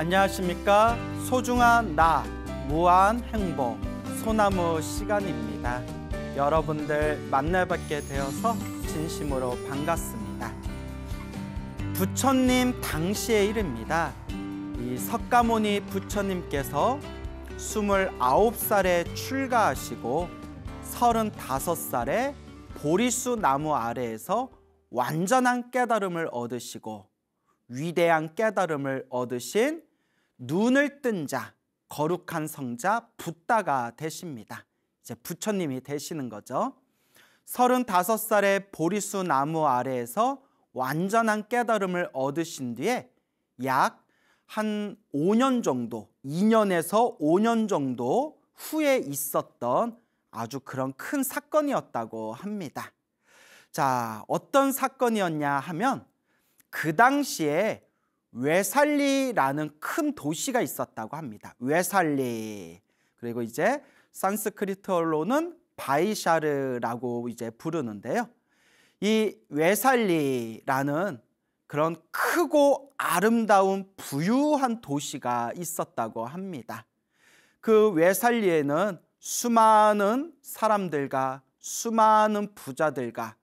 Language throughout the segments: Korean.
안녕하십니까. 소중한 나, 무한 행복, 소나무 시간입니다. 여러분들 만나뵙게 되어서 진심으로 반갑습니다. 부처님 당시의 일입니다. 이 석가모니 부처님께서 29살에 출가하시고 35살에 보리수 나무 아래에서 완전한 깨달음을 얻으시고 위대한 깨달음을 얻으신 눈을 뜬 자, 거룩한 성자 붓다가 되십니다. 이제 부처님이 되시는 거죠. 35살의 보리수 나무 아래에서 완전한 깨달음을 얻으신 뒤에 약 한 5년 정도, 2년에서 5년 정도 후에 있었던 아주 그런 큰 사건이었다고 합니다. 자, 어떤 사건이었냐 하면 그 당시에 외살리라는 큰 도시가 있었다고 합니다. 외살리. 그리고 이제 산스크리트어로는 바이샤르라고 이제 부르는데요. 이 외살리라는 그런 크고 아름다운 부유한 도시가 있었다고 합니다. 그 외살리에는 수많은 사람들과 수많은 부자들과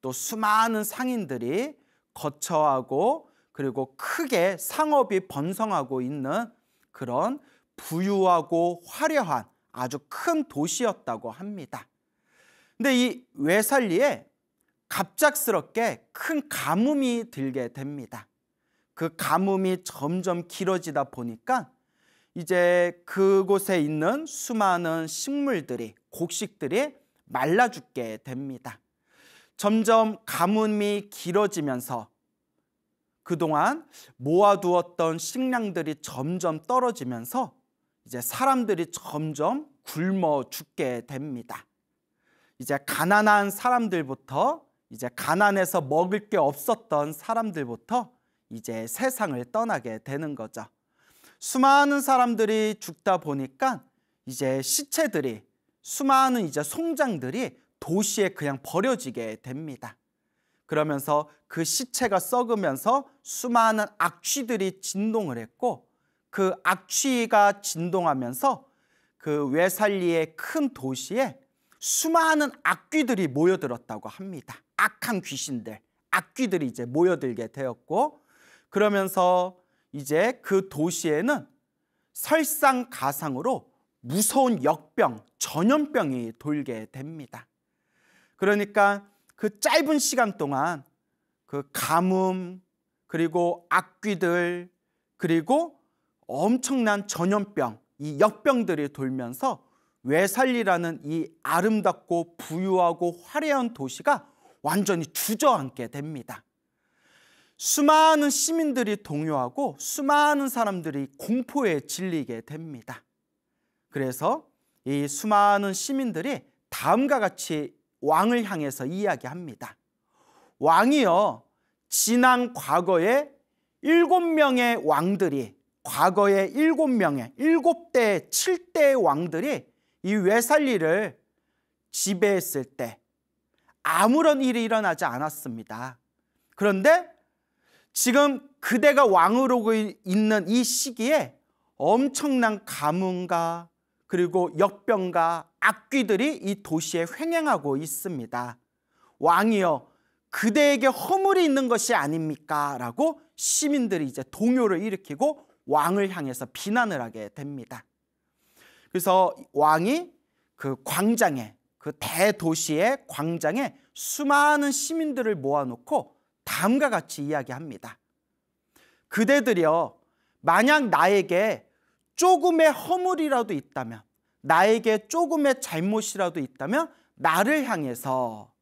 또 수많은 상인들이 거처하고 그리고 크게 상업이 번성하고 있는 그런 부유하고 화려한 아주 큰 도시였다고 합니다. 근데 이 외살리에 갑작스럽게 큰 가뭄이 들게 됩니다. 그 가뭄이 점점 길어지다 보니까 이제 그곳에 있는 수많은 식물들이 곡식들이 말라 죽게 됩니다. 점점 가뭄이 길어지면서 그동안 모아두었던 식량들이 점점 떨어지면서 이제 사람들이 점점 굶어 죽게 됩니다. 이제 가난한 사람들부터 이제 가난해서 먹을 게 없었던 사람들부터 이제 세상을 떠나게 되는 거죠. 수많은 사람들이 죽다 보니까 이제 시체들이 수많은 이제 송장들이 도시에 그냥 버려지게 됩니다. 그러면서 그 시체가 썩으면서 수많은 악취들이 진동을 했고 그 악취가 진동하면서 그 외살리의 큰 도시에 수많은 악귀들이 모여들었다고 합니다. 악한 귀신들, 악귀들이 이제 모여들게 되었고 그러면서 이제 그 도시에는 설상가상으로 무서운 역병, 전염병이 돌게 됩니다. 그러니까 그 짧은 시간 동안 그 가뭄 그리고 악귀들 그리고 엄청난 전염병 이 역병들이 돌면서 외살리라는 이 아름답고 부유하고 화려한 도시가 완전히 주저앉게 됩니다. 수많은 시민들이 동요하고 수많은 사람들이 공포에 질리게 됩니다. 그래서 이 수많은 시민들이 다음과 같이 왕을 향해서 이야기합니다. 왕이요. 지난 과거에 일곱 명의 왕들이 과거에 일곱 명의 일곱 대, 칠대 왕들이 이 외살리를 지배했을 때 아무런 일이 일어나지 않았습니다. 그런데 지금 그대가 왕으로 그 있는 이 시기에 엄청난 가뭄과 그리고 역병과 악귀들이 이 도시에 횡행하고 있습니다. 왕이여 그대에게 허물이 있는 것이 아닙니까? 라고 시민들이 이제 동요를 일으키고 왕을 향해서 비난을 하게 됩니다. 그래서 왕이 그 광장에 그 대도시의 광장에 수많은 시민들을 모아놓고 다음과 같이 이야기합니다. 그대들이여 만약 나에게 조금의 허물이라도 있다면 나에게 조금의 잘못이라도 있다면 나를 향해서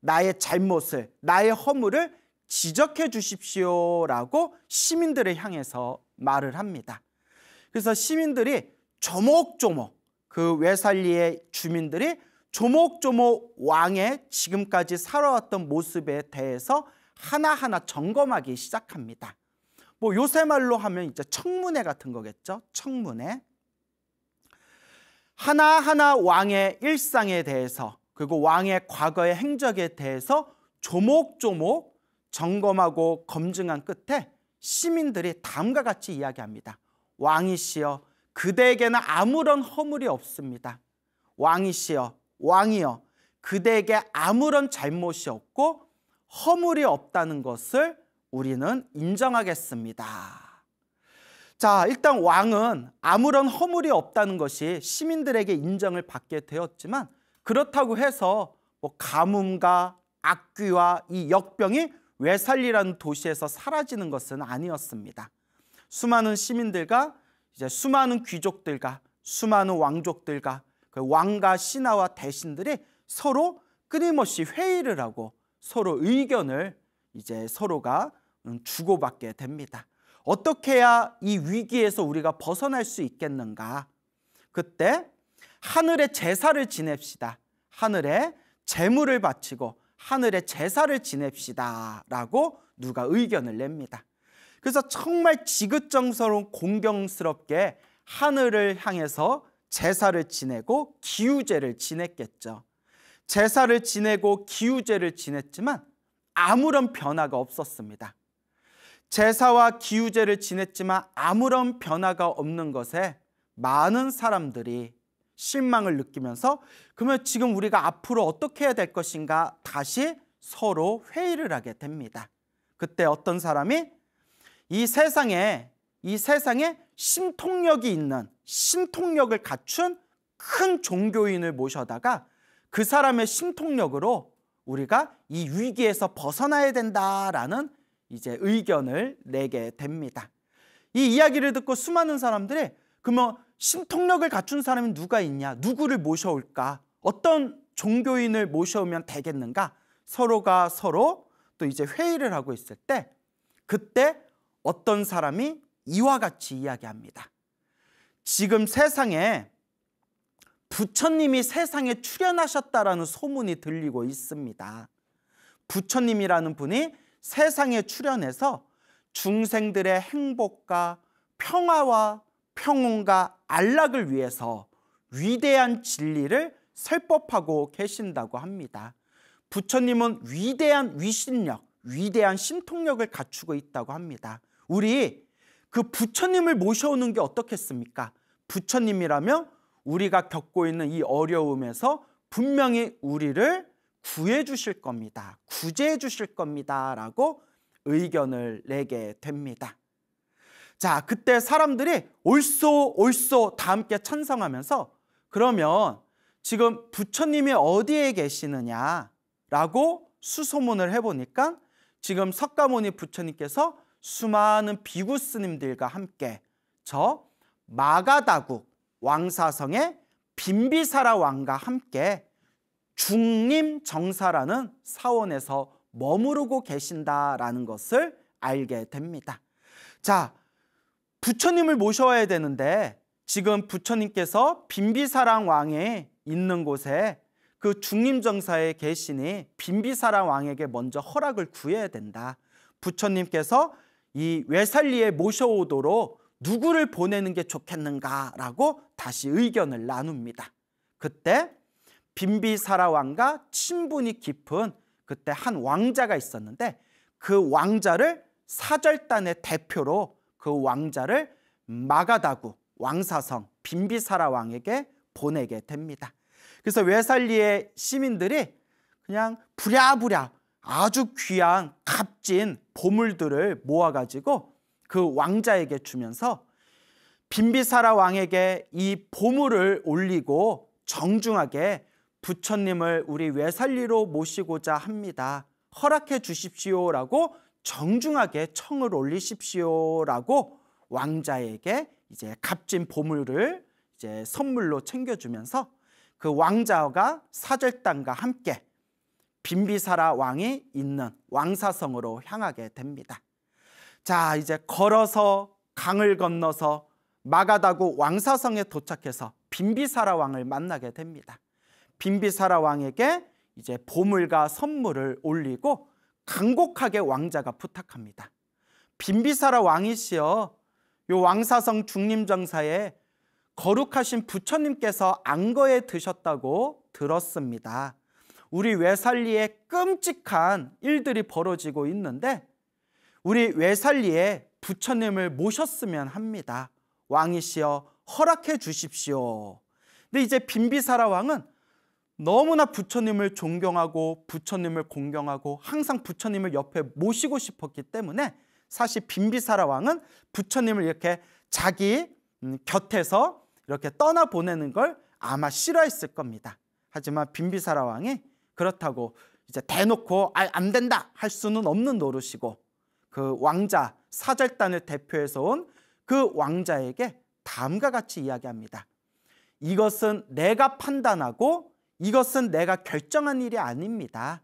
나의 잘못을, 나의 허물을 지적해 주십시오라고 시민들을 향해서 말을 합니다. 그래서 시민들이 조목조목 그 외살리의 주민들이 조목조목 왕의 지금까지 살아왔던 모습에 대해서 하나하나 점검하기 시작합니다. 뭐 요새 말로 하면 이제 청문회 같은 거겠죠. 청문회. 하나하나 왕의 일상에 대해서 그리고 왕의 과거의 행적에 대해서 조목조목 점검하고 검증한 끝에 시민들이 다음과 같이 이야기합니다. 왕이시여 그대에게는 아무런 허물이 없습니다. 왕이시여 왕이여 그대에게 아무런 잘못이 없고 허물이 없다는 것을 우리는 인정하겠습니다. 자, 일단 왕은 아무런 허물이 없다는 것이 시민들에게 인정을 받게 되었지만 그렇다고 해서 뭐 가뭄과 악귀와 이 역병이 외살리라는 도시에서 사라지는 것은 아니었습니다. 수많은 시민들과 이제 수많은 귀족들과 수많은 왕족들과 그 왕과 신하와 대신들이 서로 끊임없이 회의를 하고 서로 의견을 이제 서로가 음, 주고받게 됩니다. 어떻게 해야 이 위기에서 우리가 벗어날 수 있겠는가? 그때 하늘의 제사를 지냅시다. 하늘의 재물을 바치고 하늘의 제사를 지냅시다라고 누가 의견을 냅니다. 그래서 정말 지긋정스러운 공경스럽게 하늘을 향해서 제사를 지내고 기우제를 지냈겠죠. 제사를 지내고 기우제를 지냈지만 아무런 변화가 없었습니다. 제사와 기우제를 지냈지만 아무런 변화가 없는 것에 많은 사람들이 실망을 느끼면서 그러면 지금 우리가 앞으로 어떻게 해야 될 것인가 다시 서로 회의를 하게 됩니다. 그때 어떤 사람이 이 세상에 이 세상에 신통력이 있는 신통력을 갖춘 큰 종교인을 모셔다가 그 사람의 신통력으로 우리가 이 위기에서 벗어나야 된다라는 이제 의견을 내게 됩니다. 이 이야기를 듣고 수많은 사람들이 그러면 신통력을 갖춘 사람이 누가 있냐? 누구를 모셔올까? 어떤 종교인을 모셔오면 되겠는가? 서로가 서로 또 이제 회의를 하고 있을 때 그때 어떤 사람이 이와 같이 이야기합니다. 지금 세상에 부처님이 세상에 출연하셨다라는 소문이 들리고 있습니다. 부처님이라는 분이 세상에 출현해서 중생들의 행복과 평화와 평온과 안락을 위해서 위대한 진리를 설법하고 계신다고 합니다. 부처님은 위대한 위신력, 위대한 신통력을 갖추고 있다고 합니다. 우리 그 부처님을 모셔오는 게 어떻겠습니까? 부처님이라면 우리가 겪고 있는 이 어려움에서 분명히 우리를 구해 주실 겁니다. 구제해 주실 겁니다. 라고 의견을 내게 됩니다. 자, 그때 사람들이 옳소, 옳소 다 함께 찬성하면서 그러면 지금 부처님이 어디에 계시느냐 라고 수소문을 해보니까 지금 석가모니 부처님께서 수많은 비구 스님들과 함께 저 마가다국 왕사성의 빈비사라 왕과 함께 중림정사라는 사원에서 머무르고 계신다라는 것을 알게 됩니다. 자, 부처님을 모셔야 되는데 지금 부처님께서 빈비사랑 왕에 있는 곳에 그 중림정사에 계시니 빈비사랑 왕에게 먼저 허락을 구해야 된다. 부처님께서 이 외살리에 모셔오도록 누구를 보내는 게 좋겠는가라고 다시 의견을 나눕니다. 그때 빈비사라 왕과 친분이 깊은 그때 한 왕자가 있었는데 그 왕자를 사절단의 대표로 그 왕자를 마가다구 왕사성 빈비사라 왕에게 보내게 됩니다. 그래서 외살리의 시민들이 그냥 부랴부랴 아주 귀한 값진 보물들을 모아가지고 그 왕자에게 주면서 빈비사라 왕에게 이 보물을 올리고 정중하게 부처님을 우리 외살리로 모시고자 합니다. 허락해 주십시오라고 정중하게 청을 올리십시오라고 왕자에게 이제 값진 보물을 이제 선물로 챙겨주면서 그 왕자가 사절단과 함께 빈비사라 왕이 있는 왕사성으로 향하게 됩니다. 자, 이제 걸어서 강을 건너서 마가다구 왕사성에 도착해서 빈비사라 왕을 만나게 됩니다. 빈비사라 왕에게 이제 보물과 선물을 올리고 강곡하게 왕자가 부탁합니다. 빈비사라 왕이시여 요 왕사성 중림정사에 거룩하신 부처님께서 안거에 드셨다고 들었습니다. 우리 외살리에 끔찍한 일들이 벌어지고 있는데 우리 외살리에 부처님을 모셨으면 합니다. 왕이시여 허락해 주십시오. 근데 이제 빈비사라 왕은 너무나 부처님을 존경하고 부처님을 공경하고 항상 부처님을 옆에 모시고 싶었기 때문에 사실 빈비사라 왕은 부처님을 이렇게 자기 음, 곁에서 이렇게 떠나보내는 걸 아마 싫어했을 겁니다. 하지만 빈비사라 왕이 그렇다고 이제 대놓고 아, 안 된다 할 수는 없는 노릇이고 그 왕자 사절단을 대표해서 온 그 왕자에게 다음과 같이 이야기합니다. 이것은 내가 판단하고 이것은 내가 결정한 일이 아닙니다.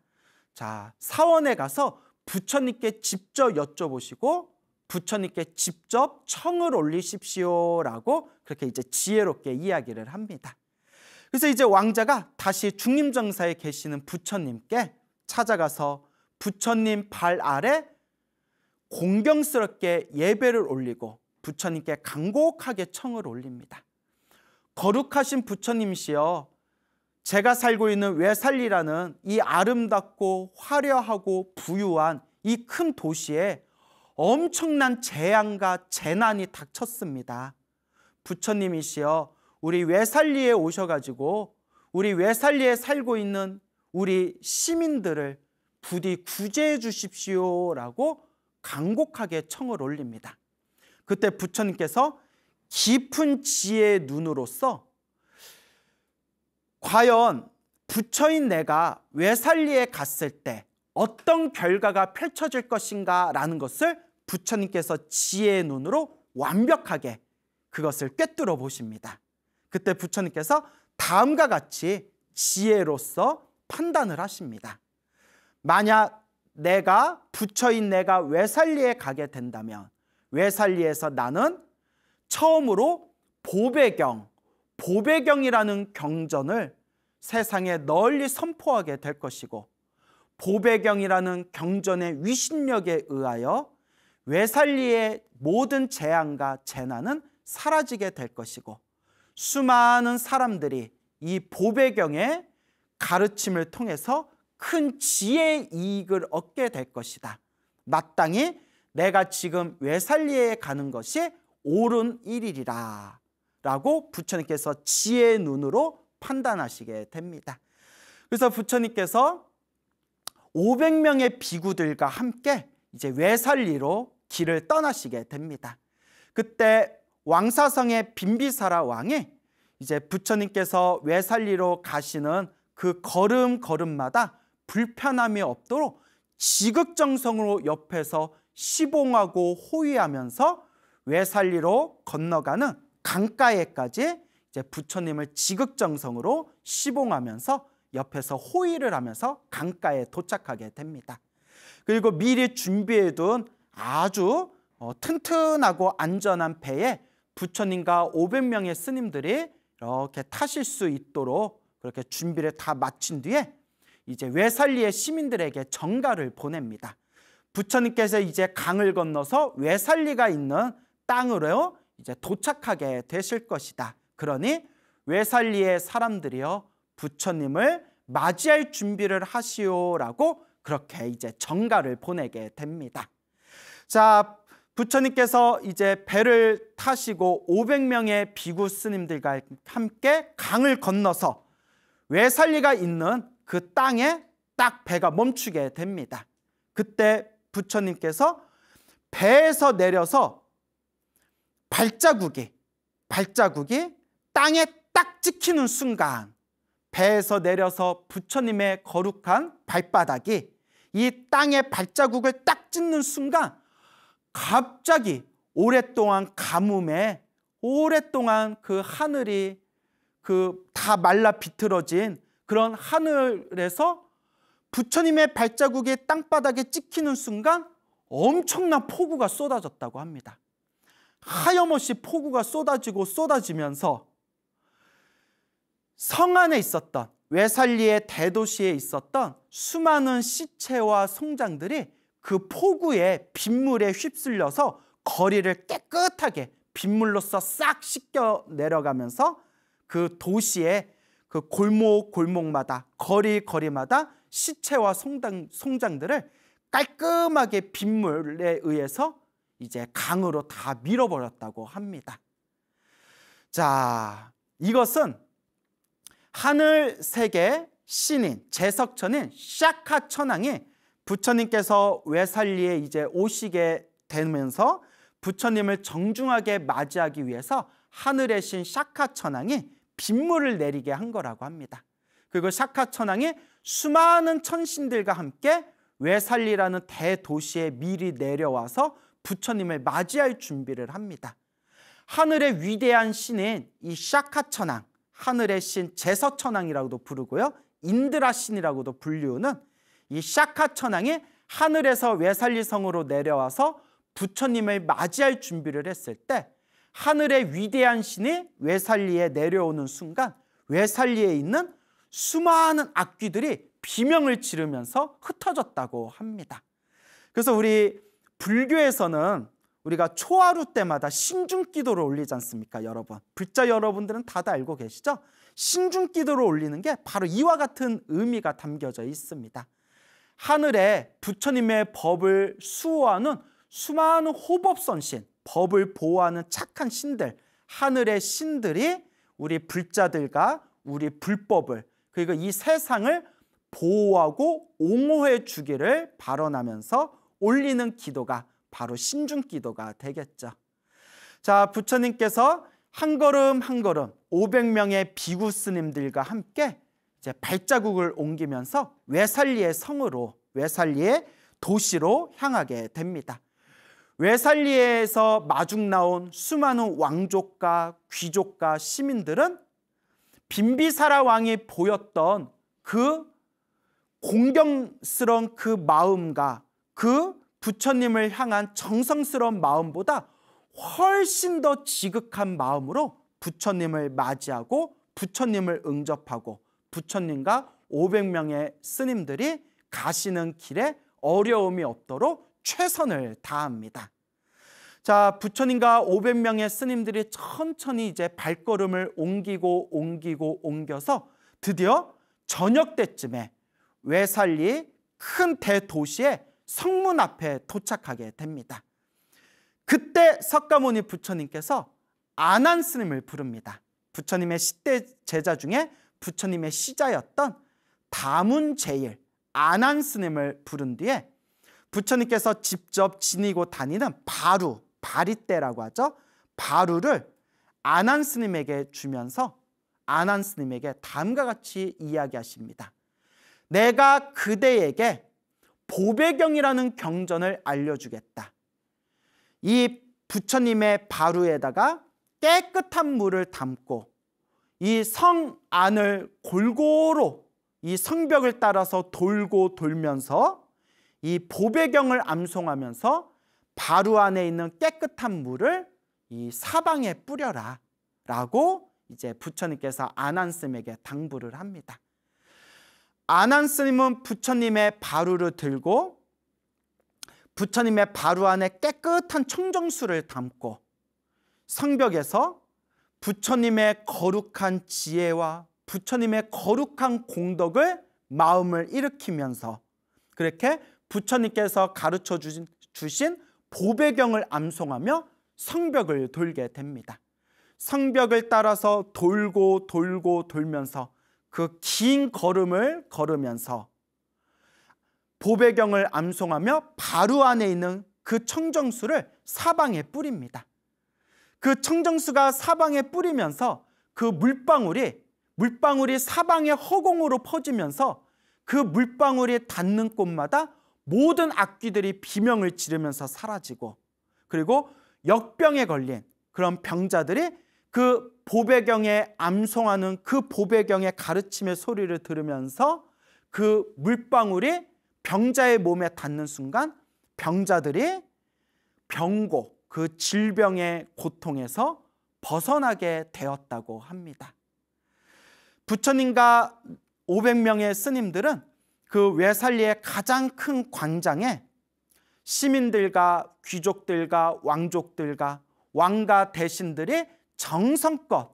자, 사원에 가서 부처님께 직접 여쭤보시고 부처님께 직접 청을 올리십시오라고 그렇게 이제 지혜롭게 이야기를 합니다. 그래서 이제 왕자가 다시 중림정사에 계시는 부처님께 찾아가서 부처님 발 아래 공경스럽게 예배를 올리고 부처님께 강곡하게 청을 올립니다. 거룩하신 부처님시여 이 제가 살고 있는 외살리라는 이 아름답고 화려하고 부유한 이 큰 도시에 엄청난 재앙과 재난이 닥쳤습니다. 부처님이시여 우리 외살리에 오셔가지고 우리 외살리에 살고 있는 우리 시민들을 부디 구제해 주십시오라고 강곡하게 청을 올립니다. 그때 부처님께서 깊은 지혜의 눈으로서 과연 부처인 내가 외살리에 갔을 때 어떤 결과가 펼쳐질 것인가 라는 것을 부처님께서 지혜의 눈으로 완벽하게 그것을 꿰뚫어 보십니다. 그때 부처님께서 다음과 같이 지혜로서 판단을 하십니다. 만약 내가 부처인 내가 외살리에 가게 된다면 외살리에서 나는 처음으로 보배경 보배경이라는 경전을 세상에 널리 선포하게 될 것이고 보배경이라는 경전의 위신력에 의하여 외살리의 모든 재앙과 재난은 사라지게 될 것이고 수많은 사람들이 이 보배경의 가르침을 통해서 큰 지혜의 이익을 얻게 될 것이다. 마땅히 내가 지금 외살리에 가는 것이 옳은 일이라 라고 부처님께서 지혜의 눈으로 판단하시게 됩니다. 그래서 부처님께서 500명의 비구들과 함께 이제 외살리로 길을 떠나시게 됩니다. 그때 왕사성의 빈비사라 왕이 이제 부처님께서 외살리로 가시는 그 걸음걸음마다 불편함이 없도록 지극정성으로 옆에서 시봉하고 호위하면서 외살리로 건너가는 강가에까지 이제 부처님을 지극정성으로 시봉하면서 옆에서 호의를 하면서 강가에 도착하게 됩니다. 그리고 미리 준비해둔 아주 어, 튼튼하고 안전한 배에 부처님과 500명의 스님들이 이렇게 타실 수 있도록 그렇게 준비를 다 마친 뒤에 이제 외살리의 시민들에게 정가를 보냅니다. 부처님께서 이제 강을 건너서 외살리가 있는 땅으로 이제 도착하게 되실 것이다. 그러니 외살리의 사람들이여 부처님을 맞이할 준비를 하시오라고 그렇게 이제 정가를 보내게 됩니다. 자, 부처님께서 이제 배를 타시고 500명의 비구 스님들과 함께 강을 건너서 외살리가 있는 그 땅에 딱 배가 멈추게 됩니다. 그때 부처님께서 배에서 내려서 발자국이 발자국이 땅에 딱 찍히는 순간 배에서 내려서 부처님의 거룩한 발바닥이 이 땅의 발자국을 딱 찍는 순간 갑자기 오랫동안 가뭄에 오랫동안 그 하늘이 그 다 말라 비틀어진 그런 하늘에서 부처님의 발자국이 땅바닥에 찍히는 순간 엄청난 폭우가 쏟아졌다고 합니다. 하염없이 폭우가 쏟아지고 쏟아지면서 성 안에 있었던 외살리의 대도시에 있었던 수많은 시체와 성장들이 그 폭우의 빗물에 휩쓸려서 거리를 깨끗하게 빗물로써 싹 씻겨 내려가면서 그 도시의 그 골목 골목마다 거리 거리마다 시체와 성장, 성장들을 깔끔하게 빗물에 의해서 이제 강으로 다 밀어버렸다고 합니다. 자, 이것은 하늘 세계 신인, 제석천인 샤카 천왕이 부처님께서 외살리에 이제 오시게 되면서 부처님을 정중하게 맞이하기 위해서 하늘의 신 샤카 천왕이 빗물을 내리게 한 거라고 합니다. 그리고 샤카 천왕이 수많은 천신들과 함께 외살리라는 대도시에 미리 내려와서 부처님을 맞이할 준비를 합니다. 하늘의 위대한 신인 이 샤카천왕, 하늘의 신 제서천왕이라고도 부르고요. 인드라 신이라고도 불리우는 이 샤카천왕이 하늘에서 외살리성으로 내려와서 부처님을 맞이할 준비를 했을 때 하늘의 위대한 신이 외살리에 내려오는 순간 외살리에 있는 수많은 악귀들이 비명을 지르면서 흩어졌다고 합니다. 그래서 우리 불교에서는 우리가 초하루 때마다 신중기도를 올리지 않습니까 여러분 불자 여러분들은 다들 알고 계시죠? 신중기도를 올리는 게 바로 이와 같은 의미가 담겨져 있습니다 하늘에 부처님의 법을 수호하는 수많은 호법선신 법을 보호하는 착한 신들 하늘의 신들이 우리 불자들과 우리 불법을 그리고 이 세상을 보호하고 옹호해 주기를 발언하면서 올리는 기도가 바로 신중 기도가 되겠죠. 자, 부처님께서 한 걸음 한 걸음 500명의 비구 스님들과 함께 이제 발자국을 옮기면서 외살리의 성으로 외살리의 도시로 향하게 됩니다. 외살리에서 마중 나온 수많은 왕족과 귀족과 시민들은 빈비사라 왕이 보였던 그 공경스러운 그 마음과 그 부처님을 향한 정성스러운 마음보다 훨씬 더 지극한 마음으로 부처님을 맞이하고 부처님을 응접하고 부처님과 500명의 스님들이 가시는 길에 어려움이 없도록 최선을 다합니다. 자, 부처님과 500명의 스님들이 천천히 이제 발걸음을 옮기고 옮기고 옮겨서 드디어 저녁 때쯤에 외살리 큰 대도시에 성문 앞에 도착하게 됩니다. 그때 석가모니 부처님께서 아난 스님을 부릅니다. 부처님의 10대 제자 중에 부처님의 시자였던 다문 제일 아난 스님을 부른 뒤에 부처님께서 직접 지니고 다니는 바루, 바리떼라고 하죠. 바루를 아난 스님에게 주면서 아난 스님에게 다음과 같이 이야기하십니다. 내가 그대에게 보배경이라는 경전을 알려주겠다. 이 부처님의 바루에다가 깨끗한 물을 담고 이 성 안을 골고루 이 성벽을 따라서 돌고 돌면서 이 보배경을 암송하면서 바루 안에 있는 깨끗한 물을 이 사방에 뿌려라 라고 이제 부처님께서 아난스에게 당부를 합니다. 아난 스님은 부처님의 바루를 들고 부처님의 바루 안에 깨끗한 청정수를 담고 성벽에서 부처님의 거룩한 지혜와 부처님의 거룩한 공덕을 마음을 일으키면서 그렇게 부처님께서 가르쳐 주신, 주신 보배경을 암송하며 성벽을 돌게 됩니다. 성벽을 따라서 돌고 돌고 돌면서 그긴 걸음을 걸으면서 보배경을 암송하며 바로 안에 있는 그 청정수를 사방에 뿌립니다. 그 청정수가 사방에 뿌리면서 그 물방울이 물방울이 사방의 허공으로 퍼지면서 그 물방울이 닿는 곳마다 모든 악귀들이 비명을 지르면서 사라지고 그리고 역병에 걸린 그런 병자들이 그 보배경에 암송하는 그 보배경의 가르침의 소리를 들으면서 그 물방울이 병자의 몸에 닿는 순간 병자들이 병고 그 질병의 고통에서 벗어나게 되었다고 합니다. 부처님과 500명의 스님들은 그 외살리의 가장 큰 광장에 시민들과 귀족들과 왕족들과 왕과 대신들이 정성껏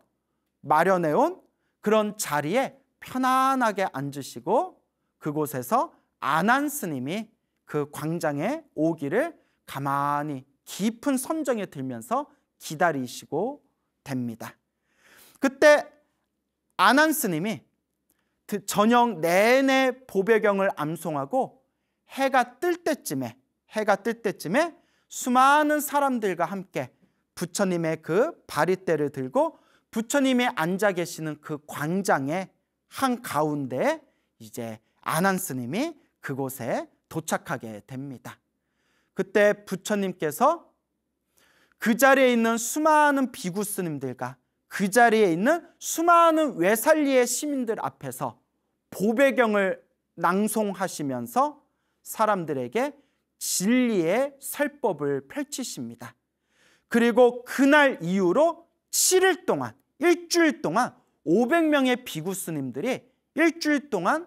마련해온 그런 자리에 편안하게 앉으시고 그곳에서 아난 스님이 그 광장에 오기를 가만히 깊은 선정에 들면서 기다리시고 됩니다. 그때 아난 스님이 저녁 내내 보배경을 암송하고 해가 뜰 때쯤에 해가 뜰 때쯤에 수많은 사람들과 함께 부처님의 그 바리떼를 들고 부처님이 앉아 계시는 그 광장의 한 가운데 이제 아난 스님이 그곳에 도착하게 됩니다. 그때 부처님께서 그 자리에 있는 수많은 비구 스님들과 그 자리에 있는 수많은 외살리의 시민들 앞에서 보배경을 낭송하시면서 사람들에게 진리의 설법을 펼치십니다. 그리고 그날 이후로 7일 동안 일주일 동안 500명의 비구 스님들이 일주일 동안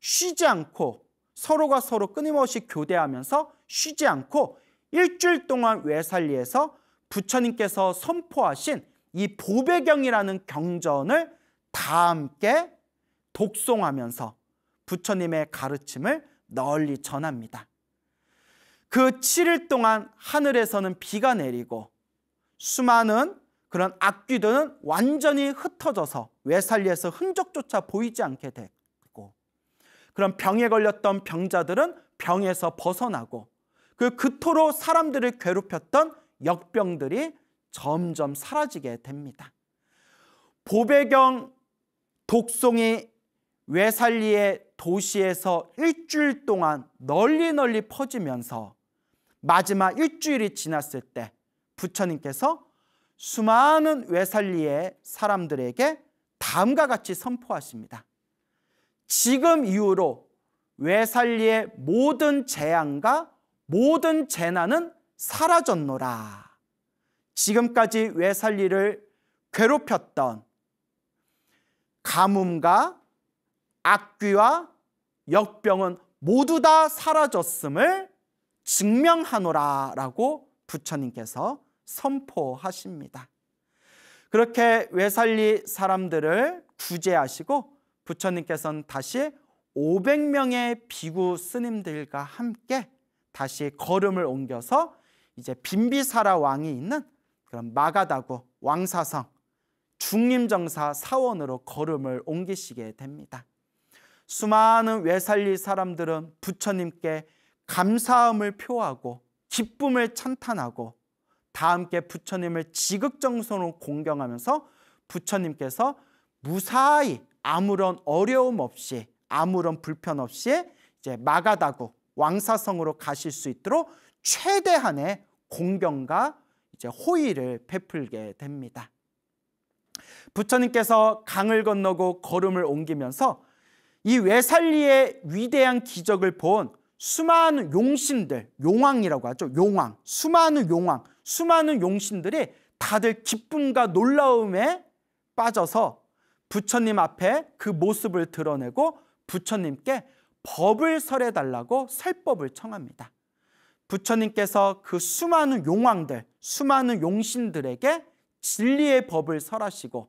쉬지 않고 서로가 서로 끊임없이 교대하면서 쉬지 않고 일주일 동안 외살리에서 부처님께서 선포하신 이 보배경이라는 경전을 다 함께 독송하면서 부처님의 가르침을 널리 전합니다. 그 7일 동안 하늘에서는 비가 내리고 수많은 그런 악귀들은 완전히 흩어져서 외살리에서 흔적조차 보이지 않게 되고 그런 병에 걸렸던 병자들은 병에서 벗어나고 그 그토록 사람들을 괴롭혔던 역병들이 점점 사라지게 됩니다. 보배경 독송이 외살리의 도시에서 일주일 동안 널리 널리 퍼지면서 마지막 일주일이 지났을 때 부처님께서 수많은 외살리의 사람들에게 다음과 같이 선포하십니다. 지금 이후로 외살리의 모든 재앙과 모든 재난은 사라졌노라. 지금까지 외살리를 괴롭혔던 가뭄과 악귀와 역병은 모두 다 사라졌음을 증명하노라라고 부처님께서 선포하십니다. 그렇게 외살리 사람들을 구제하시고 부처님께서는 다시 500명의 비구 스님들과 함께 다시 걸음을 옮겨서 이제 빈비사라 왕이 있는 그런 마가다구 왕사성 중림정사 사원으로 걸음을 옮기시게 됩니다. 수많은 외살리 사람들은 부처님께 감사함을 표하고 기쁨을 찬탄하고 다 함께 부처님을 지극정성으로 공경하면서 부처님께서 무사히 아무런 어려움 없이 아무런 불편 없이 이제 마가다구 왕사성으로 가실 수 있도록 최대한의 공경과 이제 호의를 베풀게 됩니다. 부처님께서 강을 건너고 걸음을 옮기면서 이 외살리의 위대한 기적을 본 수많은 용신들, 용왕이라고 하죠. 용왕, 수많은 용왕, 수많은 용신들이 다들 기쁨과 놀라움에 빠져서 부처님 앞에 그 모습을 드러내고 부처님께 법을 설해달라고 설법을 청합니다. 부처님께서 그 수많은 용왕들, 수많은 용신들에게 진리의 법을 설하시고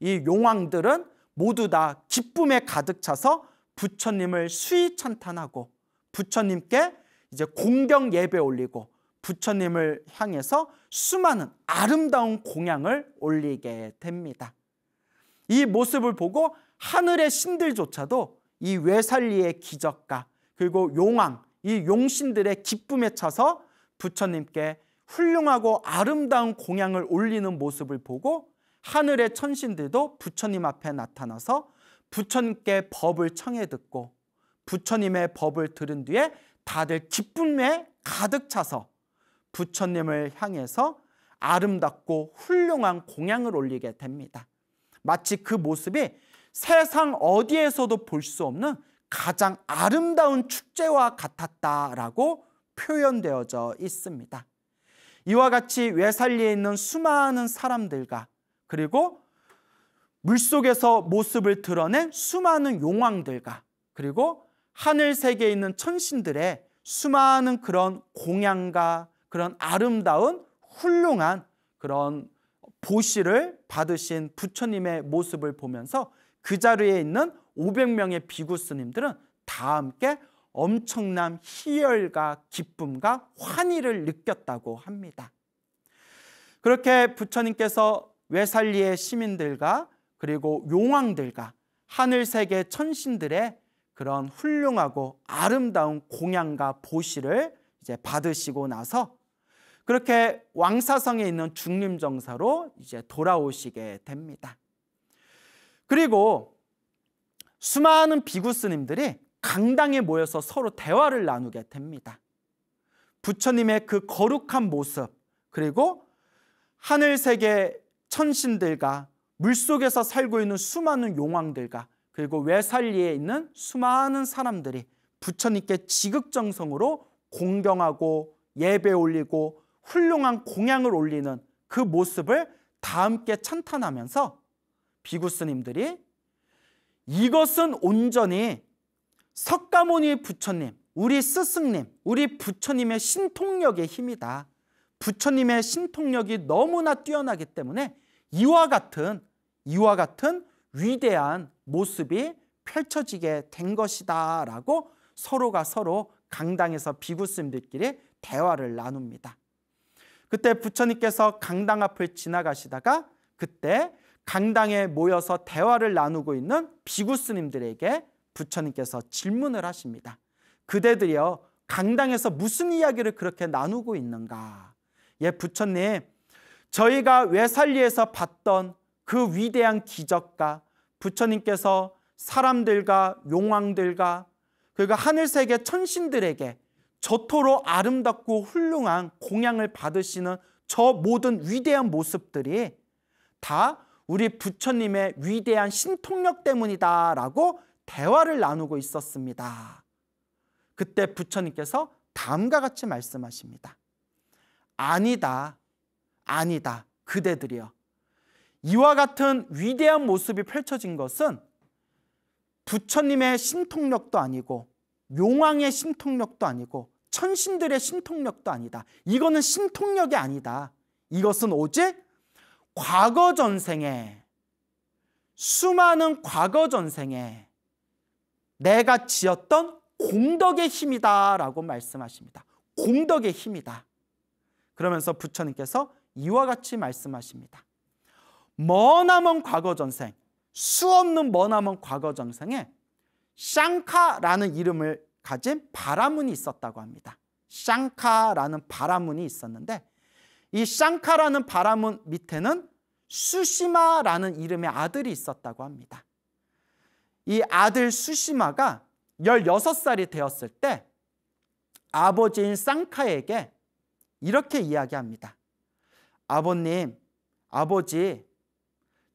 이 용왕들은 모두 다 기쁨에 가득 차서 부처님을 수위찬탄하고 부처님께 이제 공경 예배 올리고 부처님을 향해서 수많은 아름다운 공양을 올리게 됩니다. 이 모습을 보고 하늘의 신들조차도 이 외살리의 기적과 그리고 용왕, 이 용신들의 기쁨에 차서 부처님께 훌륭하고 아름다운 공양을 올리는 모습을 보고 하늘의 천신들도 부처님 앞에 나타나서 부처님께 법을 청해 듣고 부처님의 법을 들은 뒤에 다들 기쁨에 가득 차서 부처님을 향해서 아름답고 훌륭한 공양을 올리게 됩니다. 마치 그 모습이 세상 어디에서도 볼 수 없는 가장 아름다운 축제와 같았다라고 표현되어져 있습니다. 이와 같이 외살리에 있는 수많은 사람들과 그리고 물속에서 모습을 드러낸 수많은 용왕들과 그리고 하늘 세계에 있는 천신들의 수많은 그런 공양과 그런 아름다운 훌륭한 그런 보시를 받으신 부처님의 모습을 보면서 그 자리에 있는 500명의 비구 스님들은 다 함께 엄청난 희열과 기쁨과 환희를 느꼈다고 합니다. 그렇게 부처님께서 외살리의 시민들과 그리고 용왕들과 하늘 세계 천신들의 그런 훌륭하고 아름다운 공양과 보시를 이제 받으시고 나서 그렇게 왕사성에 있는 중림정사로 이제 돌아오시게 됩니다. 그리고 수많은 비구스님들이 강당에 모여서 서로 대화를 나누게 됩니다. 부처님의 그 거룩한 모습 그리고 하늘 세계 천신들과 물속에서 살고 있는 수많은 용왕들과 그리고 외살리에 있는 수많은 사람들이 부처님께 지극정성으로 공경하고 예배 올리고 훌륭한 공양을 올리는 그 모습을 다 함께 찬탄하면서 비구스님들이 이것은 온전히 석가모니 부처님, 우리 스승님, 우리 부처님의 신통력의 힘이다. 부처님의 신통력이 너무나 뛰어나기 때문에 이와 같은 이와 같은 위대한 모습이 펼쳐지게 된 것이다라고 서로가 서로 강당에서 비구스님들끼리 대화를 나눕니다. 그때 부처님께서 강당 앞을 지나가시다가 그때 강당에 모여서 대화를 나누고 있는 비구 스님들에게 부처님께서 질문을 하십니다. 그대들이여 강당에서 무슨 이야기를 그렇게 나누고 있는가? 예, 부처님, 저희가 외살리에서 봤던 그 위대한 기적과 부처님께서 사람들과 용왕들과 그리고 하늘세계 천신들에게 저토록 아름답고 훌륭한 공양을 받으시는 저 모든 위대한 모습들이 다 우리 부처님의 위대한 신통력 때문이다라고 대화를 나누고 있었습니다. 그때 부처님께서 다음과 같이 말씀하십니다. 아니다. 아니다. 그대들이여. 이와 같은 위대한 모습이 펼쳐진 것은 부처님의 신통력도 아니고 용왕의 신통력도 아니고 천신들의 신통력도 아니다. 이거는 신통력이 아니다. 이것은 오직 과거 전생에 수많은 과거 전생에 내가 지었던 공덕의 힘이다라고 말씀하십니다. 공덕의 힘이다. 그러면서 부처님께서 이와 같이 말씀하십니다. 머나먼 과거 전생, 수 없는 머나먼 과거 전생에 샹카라는 이름을 가진 바라문이 있었다고 합니다. 샹카라는 바라문이 있었는데 이 샹카라는 바라문 밑에는 수시마라는 이름의 아들이 있었다고 합니다. 이 아들 수시마가 16살이 되었을 때 아버지인 쌍카에게 이렇게 이야기합니다. 아버님, 아버지,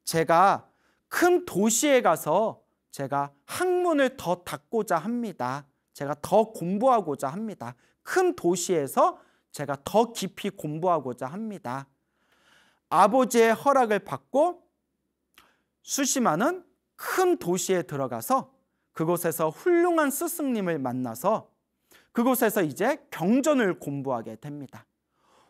제가 큰 도시에 가서 제가 학문을 더 닦고자 합니다. 제가 더 공부하고자 합니다. 큰 도시에서 제가 더 깊이 공부하고자 합니다. 아버지의 허락을 받고 수시마는 큰 도시에 들어가서 그곳에서 훌륭한 스승님을 만나서 그곳에서 이제 경전을 공부하게 됩니다.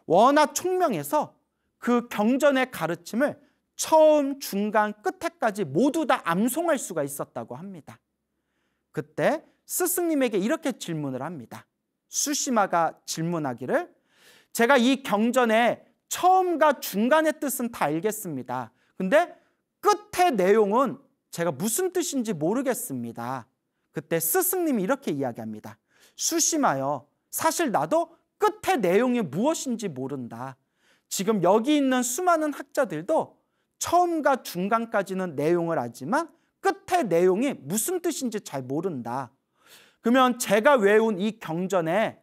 워낙 총명해서 그 경전의 가르침을 처음, 중간, 끝에까지 모두 다 암송할 수가 있었다고 합니다. 그때 스승님에게 이렇게 질문을 합니다. 수시마가 질문하기를 제가 이경전에 처음과 중간의 뜻은 다 알겠습니다. 근데 끝의 내용은 제가 무슨 뜻인지 모르겠습니다. 그때 스승님이 이렇게 이야기합니다. 수심하여 사실 나도 끝의 내용이 무엇인지 모른다. 지금 여기 있는 수많은 학자들도 처음과 중간까지는 내용을 알지만 끝의 내용이 무슨 뜻인지 잘 모른다. 그러면 제가 외운 이 경전의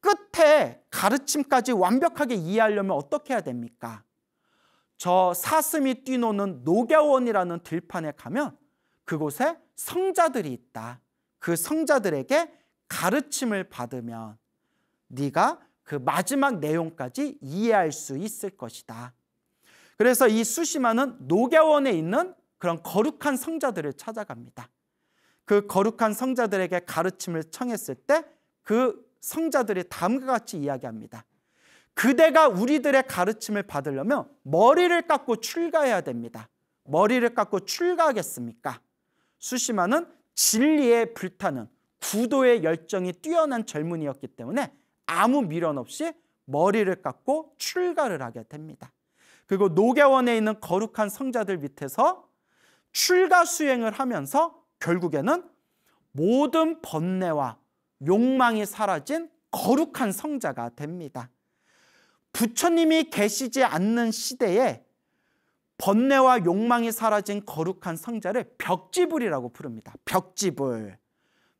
끝에 가르침까지 완벽하게 이해하려면 어떻게 해야 됩니까? 저 사슴이 뛰노는 노겨원이라는 들판에 가면 그곳에 성자들이 있다. 그 성자들에게 가르침을 받으면 네가 그 마지막 내용까지 이해할 수 있을 것이다. 그래서 이 수시마는 노겨원에 있는 그런 거룩한 성자들을 찾아갑니다. 그 거룩한 성자들에게 가르침을 청했을 때 그 성자들이 다음과 같이 이야기합니다. 그대가 우리들의 가르침을 받으려면 머리를 깎고 출가해야 됩니다. 머리를 깎고 출가하겠습니까? 수시마는 진리에 불타는 구도의 열정이 뛰어난 젊은이였기 때문에 아무 미련 없이 머리를 깎고 출가를 하게 됩니다. 그리고 노계원에 있는 거룩한 성자들 밑에서 출가 수행을 하면서 결국에는 모든 번뇌와 욕망이 사라진 거룩한 성자가 됩니다. 부처님이 계시지 않는 시대에 번뇌와 욕망이 사라진 거룩한 성자를 벽지불이라고 부릅니다. 벽지불.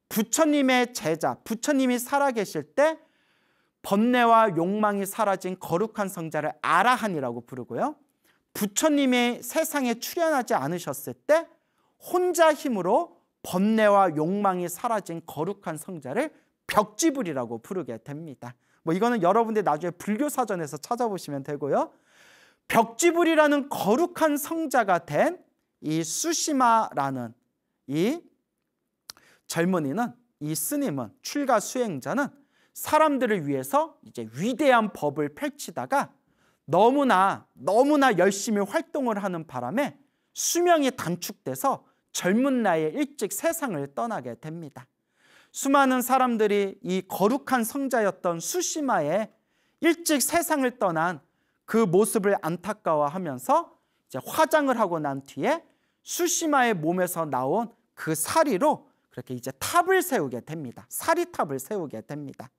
부처님의 제자, 부처님이 살아계실 때 번뇌와 욕망이 사라진 거룩한 성자를 아라한이라고 부르고요. 부처님이 세상에 출현하지 않으셨을 때 혼자 힘으로 번뇌와 욕망이 사라진 거룩한 성자를 벽지불이라고 부르게 됩니다. 뭐 이거는 여러분들 나중에 불교 사전에서 찾아보시면 되고요. 벽지불이라는 거룩한 성자가 된 이 수시마라는 이 젊은이는 이 스님은 출가 수행자는 사람들을 위해서 이제 위대한 법을 펼치다가 너무나 너무나 열심히 활동을 하는 바람에 수명이 단축돼서 젊은 나이에 일찍 세상을 떠나게 됩니다. 수많은 사람들이 이 거룩한 성자였던 수시마의 일찍 세상을 떠난 그 모습을 안타까워하면서 이제 화장을 하고 난 뒤에 수시마의 몸에서 나온 그 사리로 그렇게 이제 탑을 세우게 됩니다. 사리탑을 세우게 됩니다.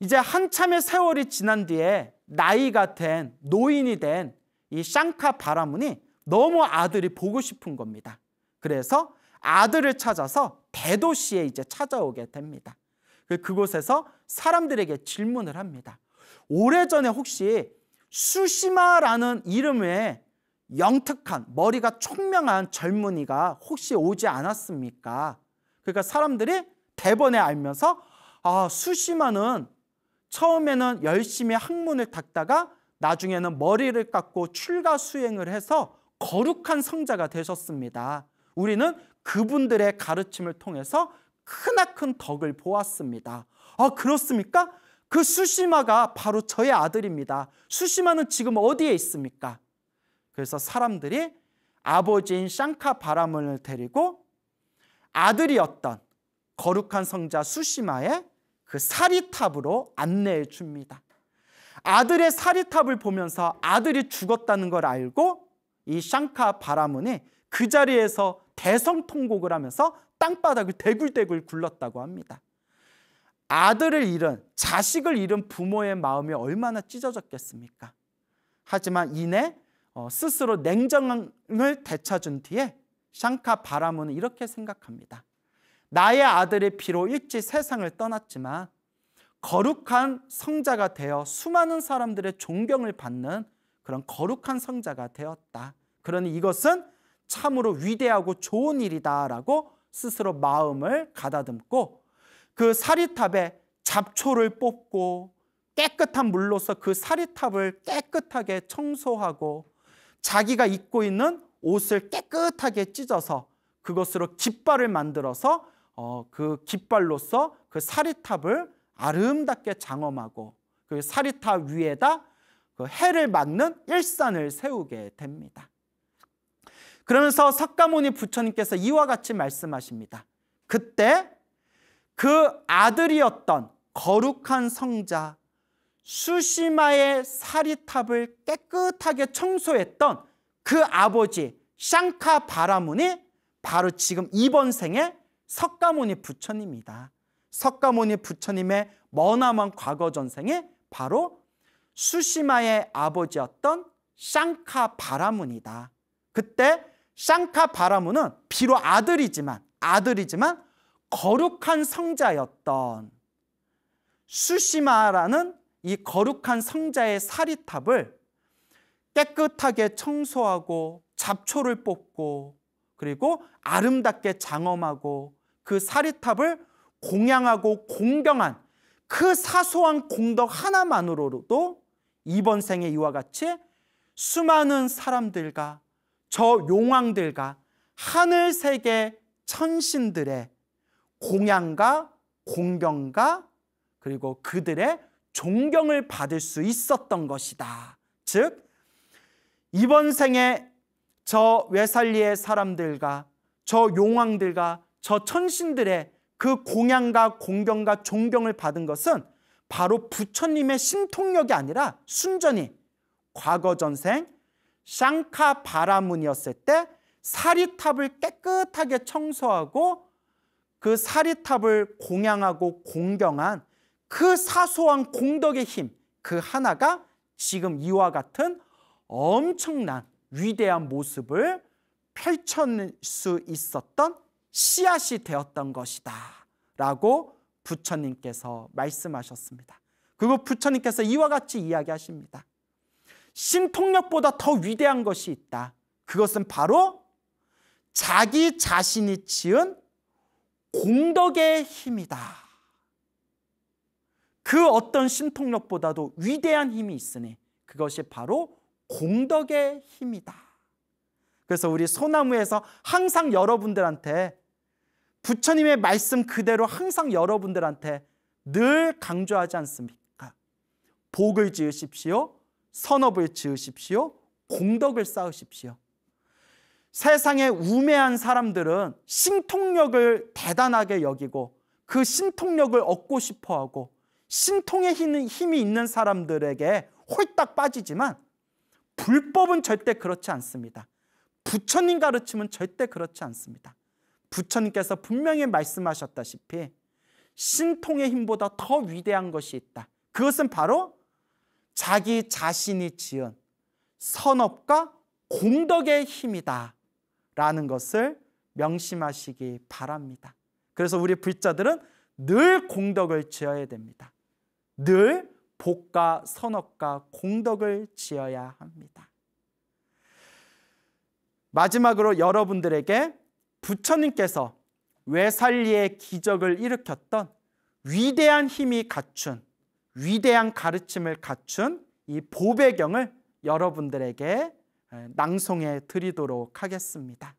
이제 한참의 세월이 지난 뒤에 나이가 된 노인이 된 이 샹카 바라문이 너무 아들이 보고 싶은 겁니다. 그래서 아들을 찾아서 대도시에 이제 찾아오게 됩니다. 그 그곳에서 사람들에게 질문을 합니다. 오래전에 혹시 수시마라는 이름의 영특한 머리가 총명한 젊은이가 혹시 오지 않았습니까? 그러니까 사람들이 대번에 알면서 아 수시마는 처음에는 열심히 학문을 닦다가 나중에는 머리를 깎고 출가 수행을 해서 거룩한 성자가 되셨습니다. 우리는 그분들의 가르침을 통해서 크나큰 덕을 보았습니다. 아, 그렇습니까? 그 수시마가 바로 저의 아들입니다. 수시마는 지금 어디에 있습니까? 그래서 사람들이 아버지인 샹카 바람을 데리고 아들이었던 거룩한 성자 수시마의 그 사리탑으로 안내해 줍니다. 아들의 사리탑을 보면서 아들이 죽었다는 걸 알고 이 샹카 바라문이 그 자리에서 대성통곡을 하면서 땅바닥을 대굴대굴 굴렀다고 합니다. 아들을 잃은 자식을 잃은 부모의 마음이 얼마나 찢어졌겠습니까? 하지만 이내 어, 스스로 냉정을 되찾은 뒤에 샹카 바라문은 이렇게 생각합니다. 나의 아들의 피로 일찍 세상을 떠났지만 거룩한 성자가 되어 수많은 사람들의 존경을 받는 그런 거룩한 성자가 되었다. 그러니 이것은 참으로 위대하고 좋은 일이다라고 스스로 마음을 가다듬고 그 사리탑에 잡초를 뽑고 깨끗한 물로서 그 사리탑을 깨끗하게 청소하고 자기가 입고 있는 옷을 깨끗하게 찢어서 그것으로 깃발을 만들어서 어, 그 깃발로서 그 사리탑을 아름답게 장엄하고 그 사리탑 위에다 그 해를 막는 일산을 세우게 됩니다. 그러면서 석가모니 부처님께서 이와 같이 말씀하십니다. 그때 그 아들이었던 거룩한 성자 수시마의 사리탑을 깨끗하게 청소했던 그 아버지 샹카 바라문이 바로 지금 이번 생에 석가모니 부처님이다. 석가모니 부처님의 머나먼 과거 전생에 바로 수시마의 아버지였던 쌍카 바라문이다. 그때 쌍카 바라문은 비로 아들이지만 아들이지만 거룩한 성자였던 수시마라는 이 거룩한 성자의 사리탑을 깨끗하게 청소하고 잡초를 뽑고 그리고 아름답게 장엄하고 그 사리탑을 공양하고 공경한 그 사소한 공덕 하나만으로도 이번 생에 이와 같이 수많은 사람들과 저 용왕들과 하늘 세계 천신들의 공양과 공경과 그리고 그들의 존경을 받을 수 있었던 것이다. 즉 이번 생에 저 외살리의 사람들과 저 용왕들과 저 천신들의 그 공양과 공경과 존경을 받은 것은 바로 부처님의 신통력이 아니라 순전히 과거 전생 샹카 바라문이었을 때 사리탑을 깨끗하게 청소하고 그 사리탑을 공양하고 공경한 그 사소한 공덕의 힘 그 하나가 지금 이와 같은 엄청난 위대한 모습을 펼쳐낼 수 있었던 씨앗이 되었던 것이다 라고 부처님께서 말씀하셨습니다. 그리고 부처님께서 이와 같이 이야기하십니다. 신통력보다 더 위대한 것이 있다. 그것은 바로 자기 자신이 지은 공덕의 힘이다. 그 어떤 신통력보다도 위대한 힘이 있으니 그것이 바로 공덕의 힘이다. 그래서 우리 소나무에서 항상 여러분들한테 부처님의 말씀 그대로 항상 여러분들한테 늘 강조하지 않습니까? 복을 지으십시오. 선업을 지으십시오. 공덕을 쌓으십시오. 세상의 우매한 사람들은 신통력을 대단하게 여기고 그 신통력을 얻고 싶어 하고 신통의 힘이 있는 사람들에게 홀딱 빠지지만 불법은 절대 그렇지 않습니다. 부처님 가르침은 절대 그렇지 않습니다. 부처님께서 분명히 말씀하셨다시피 신통의 힘보다 더 위대한 것이 있다. 그것은 바로 자기 자신이 지은 선업과 공덕의 힘이다. 라는 것을 명심하시기 바랍니다. 그래서 우리 불자들은 늘 공덕을 지어야 됩니다. 늘 복과 선업과 공덕을 지어야 합니다. 마지막으로 여러분들에게 부처님께서 외살리의 기적을 일으켰던 위대한 힘이 갖춘 위대한 가르침을 갖춘 이 보배경을 여러분들에게 낭송해 드리도록 하겠습니다.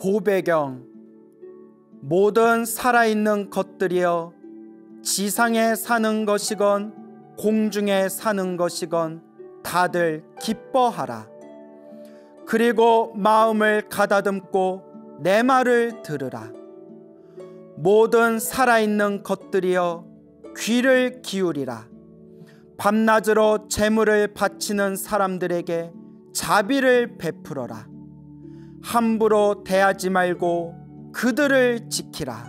보배경 모든 살아있는 것들이여 지상에 사는 것이건 공중에 사는 것이건 다들 기뻐하라. 그리고 마음을 가다듬고 내 말을 들으라. 모든 살아있는 것들이여 귀를 기울이라. 밤낮으로 재물을 바치는 사람들에게 자비를 베풀어라. 함부로 대하지 말고 그들을 지키라.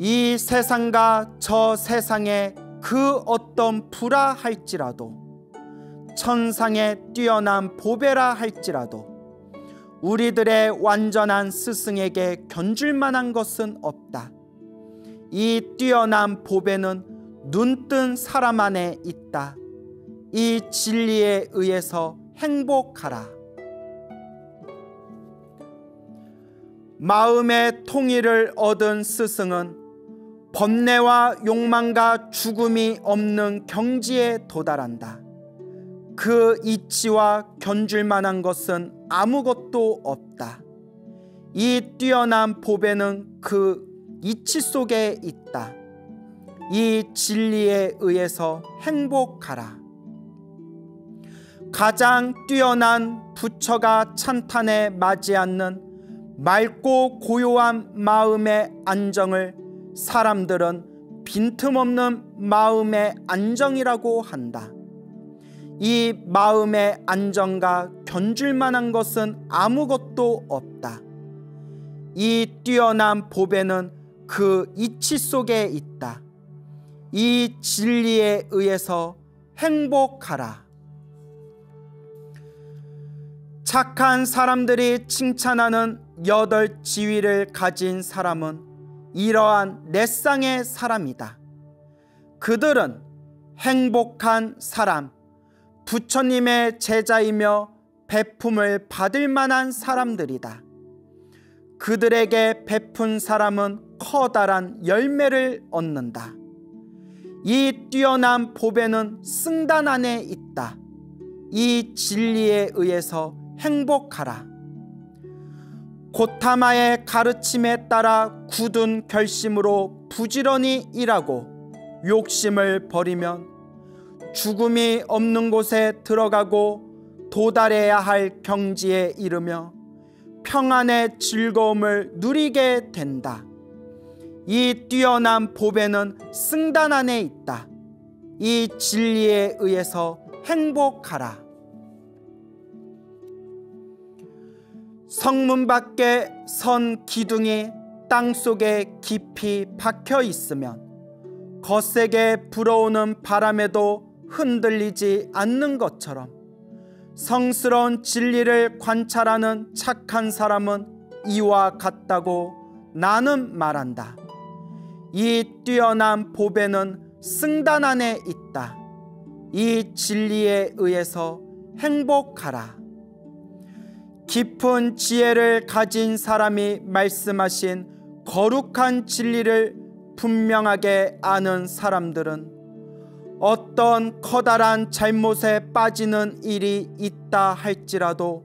이 세상과 저 세상의 그 어떤 불화 할지라도 천상에 뛰어난 보배라 할지라도 우리들의 완전한 스승에게 견줄 만한 것은 없다. 이 뛰어난 보배는 눈뜬 사람 안에 있다. 이 진리에 의해서 행복하라. 마음의 통일을 얻은 스승은 번뇌와 욕망과 죽음이 없는 경지에 도달한다. 그 이치와 견줄 만한 것은 아무것도 없다. 이 뛰어난 보배는 그 이치 속에 있다. 이 진리에 의해서 행복하라. 가장 뛰어난 부처가 찬탄에 맞이 않는 맑고 고요한 마음의 안정을 사람들은 빈틈없는 마음의 안정이라고 한다. 이 마음의 안정과 견줄 만한 것은 아무것도 없다. 이 뛰어난 보배는 그 이치 속에 있다. 이 진리에 의해서 행복하라. 착한 사람들이 칭찬하는 여덟 지위를 가진 사람은 이러한 내쌍의 사람이다. 그들은 행복한 사람, 부처님의 제자이며 베품을 받을 만한 사람들이다. 그들에게 베푼 사람은 커다란 열매를 얻는다. 이 뛰어난 보배는 승단 안에 있다. 이 진리에 의해서 행복하라. 고타마의 가르침에 따라 굳은 결심으로 부지런히 일하고 욕심을 버리면 죽음이 없는 곳에 들어가고 도달해야 할 경지에 이르며 평안의 즐거움을 누리게 된다. 이 뛰어난 보배는 승단 안에 있다. 이 진리에 의해서 행복하라. 성문 밖에 선 기둥이 땅 속에 깊이 박혀 있으면 거세게 불어오는 바람에도 흔들리지 않는 것처럼 성스러운 진리를 관찰하는 착한 사람은 이와 같다고 나는 말한다. 이 뛰어난 보배는 승단 안에 있다. 이 진리에 의해서 행복하라. 깊은 지혜를 가진 사람이 말씀하신 거룩한 진리를 분명하게 아는 사람들은 어떤 커다란 잘못에 빠지는 일이 있다 할지라도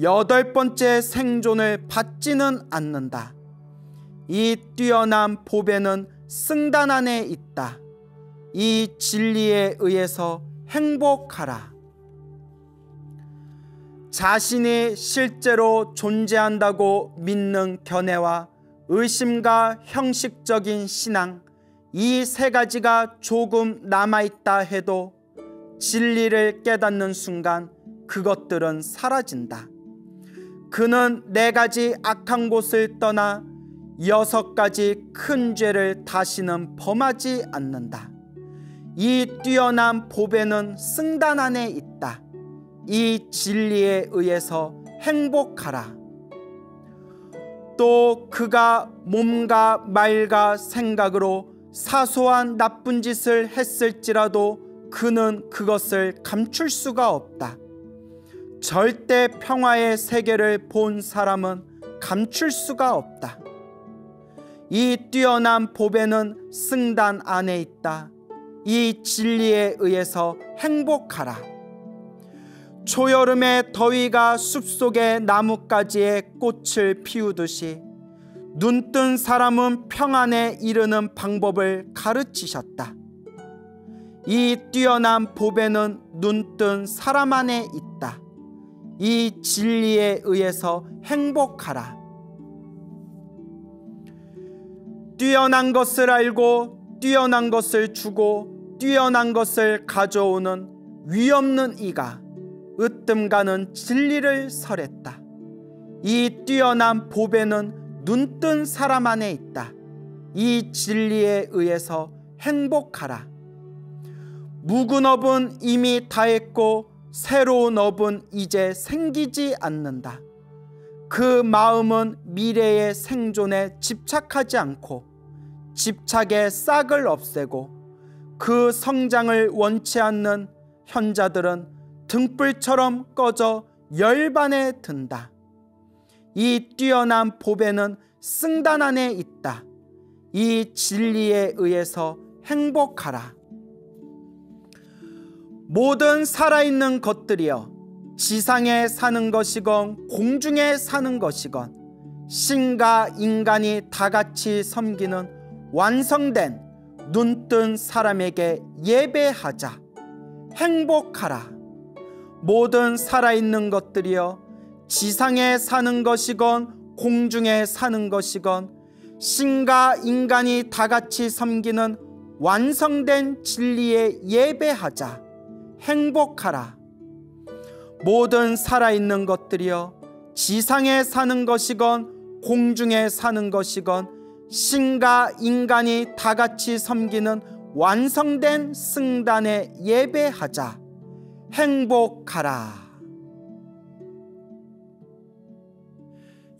여덟 번째 생존을 받지는 않는다. 이 뛰어난 보배는 승단 안에 있다. 이 진리에 의해서 행복하라. 자신이 실제로 존재한다고 믿는 견해와 의심과 형식적인 신앙, 이세 가지가 조금 남아있다 해도 진리를 깨닫는 순간 그것들은 사라진다. 그는 네 가지 악한 곳을 떠나 여섯 가지 큰 죄를 다시는 범하지 않는다. 이 뛰어난 보배는 승단 안에 있다. 이 진리에 의해서 행복하라. 또 그가 몸과 말과 생각으로 사소한 나쁜 짓을 했을지라도 그는 그것을 감출 수가 없다. 절대 평화의 세계를 본 사람은 감출 수가 없다. 이 뛰어난 보배는 승단 안에 있다. 이 진리에 의해서 행복하라. 초여름의 더위가 숲속의 나뭇가지에 꽃을 피우듯이 눈뜬 사람은 평안에 이르는 방법을 가르치셨다. 이 뛰어난 보배는 눈뜬 사람 안에 있다. 이 진리에 의해서 행복하라. 뛰어난 것을 알고 뛰어난 것을 주고 뛰어난 것을 가져오는 위없는 이가 으뜸 가는 진리를 설했다. 이 뛰어난 보배는 눈뜬 사람 안에 있다. 이 진리에 의해서 행복하라. 묵은 업은 이미 다했고 새로운 업은 이제 생기지 않는다. 그 마음은 미래의 생존에 집착하지 않고 집착의 싹을 없애고 그 성장을 원치 않는 현자들은 등불처럼 꺼져 열반에 든다. 이 뛰어난 보배는 승단 안에 있다. 이 진리에 의해서 행복하라. 모든 살아있는 것들이여 지상에 사는 것이건 공중에 사는 것이건 신과 인간이 다 같이 섬기는 완성된 눈뜬 사람에게 예배하자 행복하라 모든 살아있는 것들이여 지상에 사는 것이건 공중에 사는 것이건 신과 인간이 다 같이 섬기는 완성된 진리에 예배하자 행복하라 모든 살아있는 것들이여 지상에 사는 것이건 공중에 사는 것이건 신과 인간이 다 같이 섬기는 완성된 승단에 예배하자 행복하라.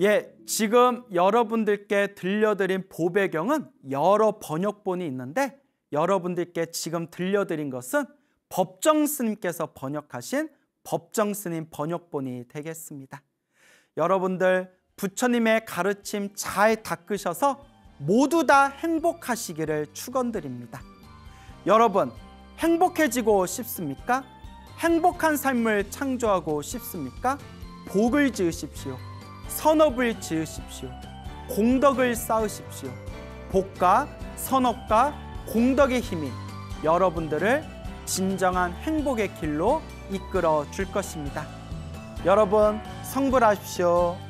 예, 지금 여러분들께 들려드린 보배경은 여러 번역본이 있는데 여러분들께 지금 들려드린 것은 법정 스님께서 번역하신 법정 스님 번역본이 되겠습니다. 여러분들 부처님의 가르침 잘 닦으셔서 모두 다 행복하시기를 축원드립니다. 여러분 행복해지고 싶습니까? 행복한 삶을 창조하고 싶습니까? 복을 지으십시오. 선업을 지으십시오. 공덕을 쌓으십시오. 복과 선업과 공덕의 힘이 여러분들을 진정한 행복의 길로 이끌어 줄 것입니다. 여러분, 성불하십시오.